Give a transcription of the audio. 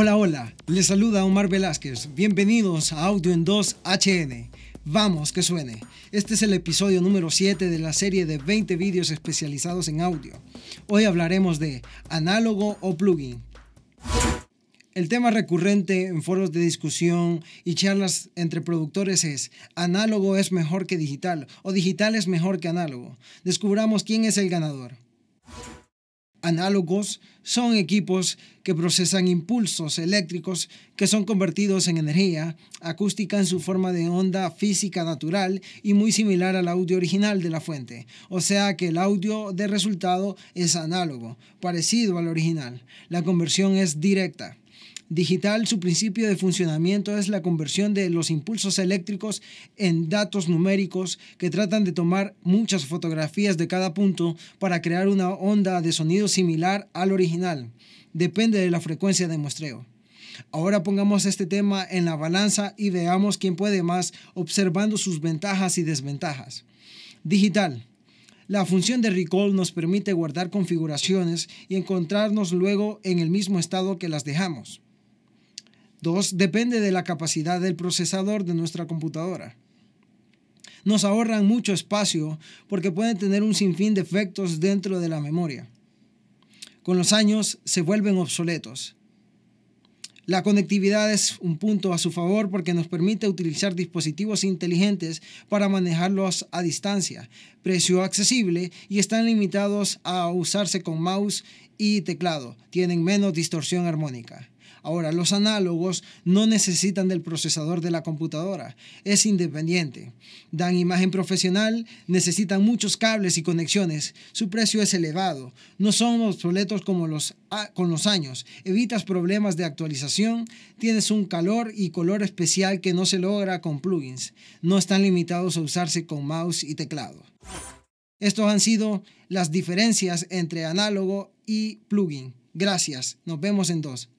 Hola, hola, les saluda Omar Velázquez. Bienvenidos a Audio en 2 HN. Vamos, que suene. Este es el episodio número 7 de la serie de 20 vídeos especializados en audio. Hoy hablaremos de análogo o plugin. El tema recurrente en foros de discusión y charlas entre productores es análogo es mejor que digital o digital es mejor que análogo. Descubramos quién es el ganador. Análogos son equipos que procesan impulsos eléctricos que son convertidos en energía acústica en su forma de onda física natural y muy similar al audio original de la fuente, o sea que el audio de resultado es análogo, parecido al original. La conversión es directa digital, su principio de funcionamiento es la conversión de los impulsos eléctricos en datos numéricos que tratan de tomar muchas fotografías de cada punto para crear una onda de sonido similar al original. Depende de la frecuencia de muestreo. Ahora pongamos este tema en la balanza y veamos quién puede más observando sus ventajas y desventajas. Digital. La función de recall nos permite guardar configuraciones y encontrarnos luego en el mismo estado que las dejamos. Dos, depende de la capacidad del procesador de nuestra computadora. Nos ahorran mucho espacio porque pueden tener un sinfín de efectos dentro de la memoria. Con los años se vuelven obsoletos. La conectividad es un punto a su favor porque nos permite utilizar dispositivos inteligentes para manejarlos a distancia, precio accesible y están limitados a usarse con mouse y teclado. Tienen menos distorsión armónica. Ahora, los análogos no necesitan del procesador de la computadora, es independiente. Dan imagen profesional, necesitan muchos cables y conexiones, su precio es elevado, no son obsoletos como los, con los años, evitas problemas de actualización, tienes un calor y color especial que no se logra con plugins, no están limitados a usarse con mouse y teclado. Estos han sido las diferencias entre análogo y plugin. Gracias, nos vemos en dos.